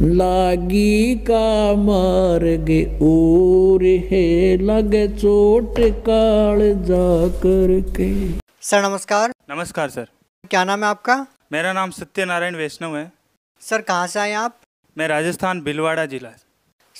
लागी का मार्ग और है लग चोट काल जा करके सर नमस्कार नमस्कार सर क्या नाम है आपका मेरा नाम सत्यनारायण वैष्णव है सर कहाँ से आए आप मैं राजस्थान भिलवाड़ा जिला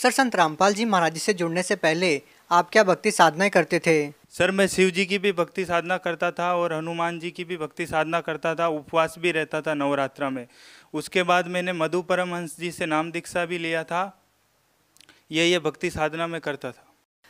सर संत रामपाल जी महाराज जी से जुड़ने से पहले आप क्या भक्ति साधनाएं करते थे सर मैं शिव जी की भी भक्ति साधना करता था और हनुमान जी की भी भक्ति साधना करता था उपवास भी रहता था नवरात्रा में उसके बाद मैंने मधु परमहंस जी से नाम दीक्षा भी लिया था ये ये भक्ति साधना में करता था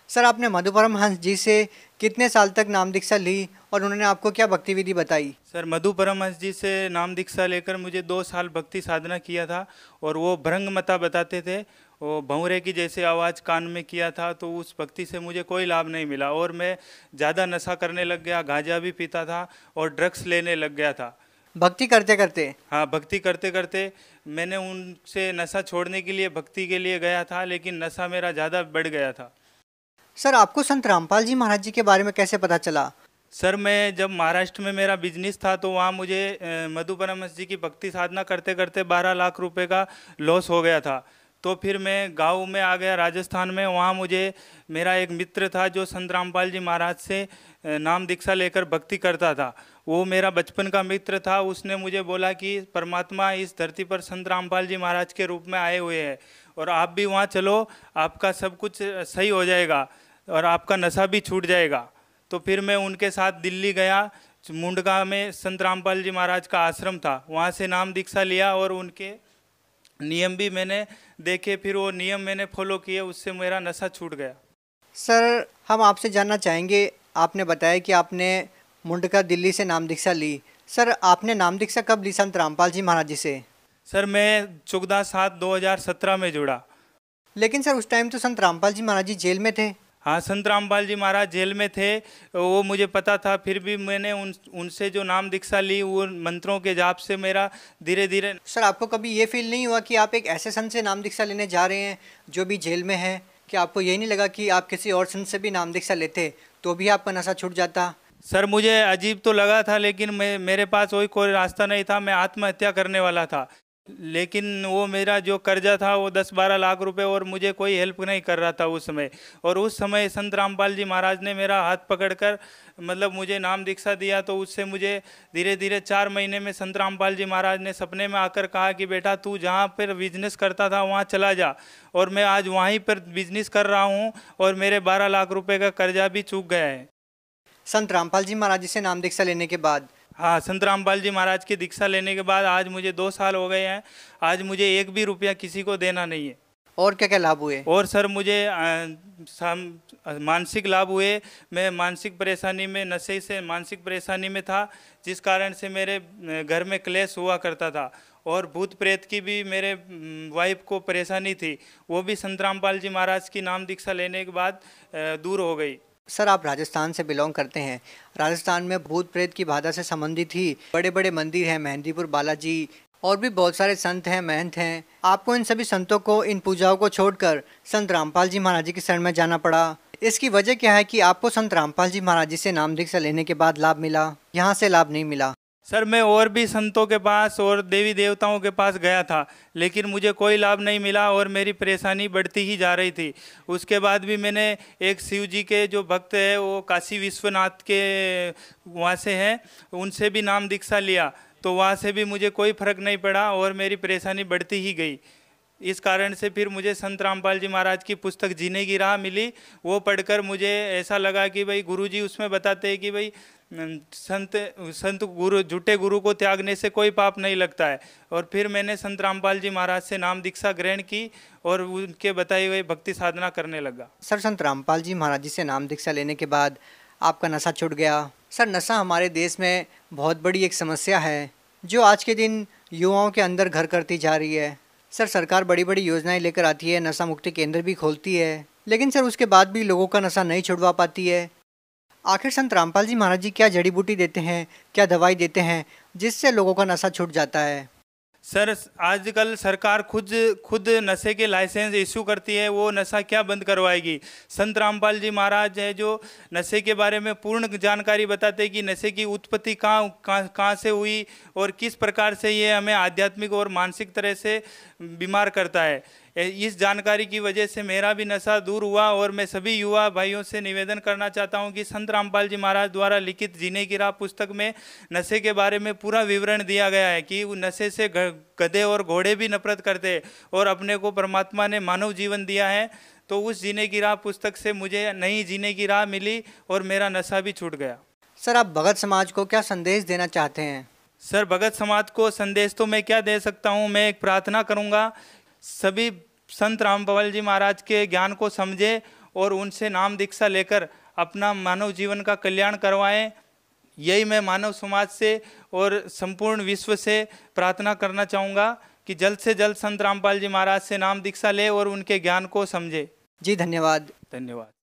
सर आपने मधु परमहंस जी से कितने साल तक नाम दीक्षा ली और उन्होंने आपको क्या भक्ति विधि बताई सर मधु परमहंस जी से नाम दीक्षा लेकर मुझे दो साल भक्ति साधना किया था और वो भ्रंग मता बताते थे वो भंवरे की जैसे आवाज़ कान में किया था तो उस भक्ति से मुझे कोई लाभ नहीं मिला और मैं ज़्यादा नशा करने लग गया गांजा भी पीता था और ड्रग्स लेने लग गया था भक्ति करते करते हाँ भक्ति करते करते मैंने उनसे नशा छोड़ने के लिए भक्ति के लिए गया था लेकिन नशा मेरा ज़्यादा बढ़ गया था सर आपको संत रामपाल जी महाराज जी के बारे में कैसे पता चला सर मैं जब महाराष्ट्र में मेरा बिजनेस था तो वहाँ मुझे मधु परमहंस जी की भक्ति साधना करते करते 12 लाख रुपए का लॉस हो गया था तो फिर मैं गांव में आ गया राजस्थान में वहाँ मुझे मेरा एक मित्र था जो संत रामपाल जी महाराज से नाम दीक्षा लेकर भक्ति करता था वो मेरा बचपन का मित्र था उसने मुझे बोला कि परमात्मा इस धरती पर संत रामपाल जी महाराज के रूप में आए हुए हैं और आप भी वहाँ चलो आपका सब कुछ सही हो जाएगा और आपका नशा भी छूट जाएगा तो फिर मैं उनके साथ दिल्ली गया मुंडगा में संत रामपाल जी महाराज का आश्रम था वहाँ से नाम दीक्षा लिया और उनके नियम भी मैंने देखे फिर वो नियम मैंने फॉलो किए उससे मेरा नशा छूट गया सर हम आपसे जानना चाहेंगे आपने बताया कि आपने मुंडका दिल्ली से नाम दीक्षा ली सर आपने नाम दीक्षा कब ली संत रामपाल जी महाराज जी से सर मैं चौदह सात 2017 में जुड़ा लेकिन सर उस टाइम तो संत रामपाल जी महाराज जी जेल में थे हाँ संत रामपाल जी महाराज जेल में थे वो मुझे पता था फिर भी मैंने उन उनसे जो नाम दीक्षा ली वो मंत्रों के जाप से मेरा धीरे धीरे सर आपको कभी ये फील नहीं हुआ कि आप एक ऐसे संत से नाम दीक्षा लेने जा रहे हैं जो भी जेल में है कि आपको यही नहीं लगा कि आप किसी और संत से भी नाम दीक्षा लेते तो भी आपका नशा छूट जाता सर मुझे अजीब तो लगा था लेकिन मैं मेरे पास वही कोई रास्ता नहीं था मैं आत्महत्या करने वाला था लेकिन वो मेरा जो कर्जा था वो दस बारह लाख रुपए और मुझे कोई हेल्प नहीं कर रहा था उस समय और उस समय संत रामपाल जी महाराज ने मेरा हाथ पकड़कर मतलब मुझे नाम दीक्षा दिया तो उससे मुझे धीरे धीरे चार महीने में संत रामपाल जी महाराज ने सपने में आकर कहा कि बेटा तू जहाँ पर बिजनेस करता था वहाँ चला जा और मैं आज वहीं पर बिजनेस कर रहा हूँ और मेरे बारह लाख रुपये का कर्जा भी चूक गया है संत रामपाल जी महाराज जी से नाम दीक्षा लेने के बाद हाँ संत रामपाल जी महाराज की दीक्षा लेने के बाद आज मुझे दो साल हो गए हैं आज मुझे एक भी रुपया किसी को देना नहीं है और क्या क्या लाभ हुए और सर मुझे मानसिक लाभ हुए मैं मानसिक परेशानी में नशे से मानसिक परेशानी में था जिस कारण से मेरे घर में क्लेश हुआ करता था और भूत प्रेत की भी मेरे वाइफ को परेशानी थी वो भी संत रामपाल जी महाराज की नाम दीक्षा लेने के बाद दूर हो गई सर आप राजस्थान से बिलोंग करते हैं राजस्थान में भूत प्रेत की बाधा से संबंधित ही बड़े बड़े मंदिर हैं मेहंदीपुर बालाजी और भी बहुत सारे संत हैं महंत हैं आपको इन सभी संतों को इन पूजाओं को छोड़कर संत रामपाल जी महाराज जी की शरण में जाना पड़ा इसकी वजह क्या है कि आपको संत रामपाल जी महाराज जी से दीक्षा लेने के बाद लाभ मिला यहाँ से लाभ नहीं मिला सर मैं और भी संतों के पास और देवी देवताओं के पास गया था लेकिन मुझे कोई लाभ नहीं मिला और मेरी परेशानी बढ़ती ही जा रही थी उसके बाद भी मैंने एक शिव जी के जो भक्त है वो काशी विश्वनाथ के वहाँ से हैं उनसे भी नाम दीक्षा लिया तो वहाँ से भी मुझे कोई फर्क नहीं पड़ा और मेरी परेशानी बढ़ती ही गई इस कारण से फिर मुझे संत रामपाल जी महाराज की पुस्तक जीने की राह मिली वो पढ़कर मुझे ऐसा लगा कि भाई गुरुजी उसमें बताते हैं कि भाई संत संत गुरु झूठे गुरु को त्यागने से कोई पाप नहीं लगता है और फिर मैंने संत रामपाल जी महाराज से नाम दीक्षा ग्रहण की और उनके बताए हुए भक्ति साधना करने लगा सर संत रामपाल जी महाराज जी से नाम दीक्षा लेने के बाद आपका नशा छुट गया सर नशा हमारे देश में बहुत बड़ी एक समस्या है जो आज के दिन युवाओं के अंदर घर करती जा रही है सर सरकार बड़ी बड़ी योजनाएं लेकर आती है नशा मुक्ति केंद्र भी खोलती है लेकिन सर उसके बाद भी लोगों का नशा नहीं छुड़वा पाती है आखिर संत रामपाल जी महाराज जी क्या जड़ी बूटी देते हैं क्या दवाई देते हैं जिससे लोगों का नशा छूट जाता है सर आजकल सरकार खुद खुद नशे के लाइसेंस इशू करती है वो नशा क्या बंद करवाएगी संत रामपाल जी महाराज है जो नशे के बारे में पूर्ण जानकारी बताते हैं कि नशे की उत्पत्ति कहाँ कहाँ से हुई और किस प्रकार से ये हमें आध्यात्मिक और मानसिक तरह से बीमार करता है इस जानकारी की वजह से मेरा भी नशा दूर हुआ और मैं सभी युवा भाइयों से निवेदन करना चाहता हूँ कि संत रामपाल जी महाराज द्वारा लिखित जीने की राह पुस्तक में नशे के बारे में पूरा विवरण दिया गया है कि नशे से गधे और घोड़े भी नफरत करते और अपने को परमात्मा ने मानव जीवन दिया है तो उस जीने की राह पुस्तक से मुझे नई जीने की राह मिली और मेरा नशा भी छूट गया सर आप भगत समाज को क्या संदेश देना चाहते हैं सर भगत समाज को संदेश तो मैं क्या दे सकता हूँ मैं एक प्रार्थना करूँगा सभी संत रामबवल जी महाराज के ज्ञान को समझें और उनसे नाम दीक्षा लेकर अपना मानव जीवन का कल्याण करवाएं यही मैं मानव समाज से और संपूर्ण विश्व से प्रार्थना करना चाहूँगा कि जल्द से जल्द संत रामपाल जी महाराज से नाम दीक्षा ले और उनके ज्ञान को समझे जी धन्यवाद धन्यवाद